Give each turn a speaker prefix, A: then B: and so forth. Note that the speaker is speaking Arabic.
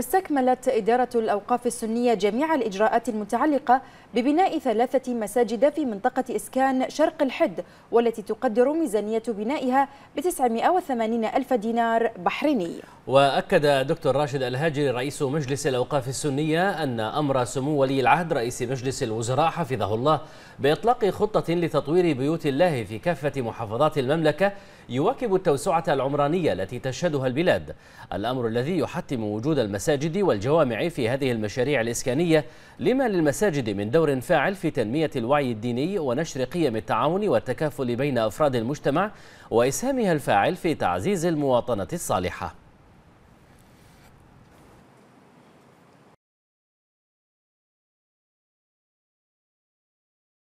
A: استكملت إدارة الأوقاف السنية جميع الإجراءات المتعلقة ببناء ثلاثة
B: مساجد في منطقة إسكان شرق الحد والتي تقدر ميزانية بنائها ب 980 ألف دينار بحريني
C: وأكد دكتور راشد الهاجري رئيس مجلس الأوقاف السنية أن أمر سمو ولي العهد رئيس مجلس الوزراء حفظه الله بإطلاق خطة لتطوير بيوت الله في كافة محافظات المملكة يواكب التوسعة العمرانية التي تشهدها البلاد الأمر الذي يحتم وجود المساجد والجوامع في هذه المشاريع الإسكانية لما للمساجد من دور فاعل في تنمية الوعي الديني ونشر قيم التعاون والتكافل بين أفراد المجتمع وإسهامها الفاعل في تعزيز المواطنة الصالحة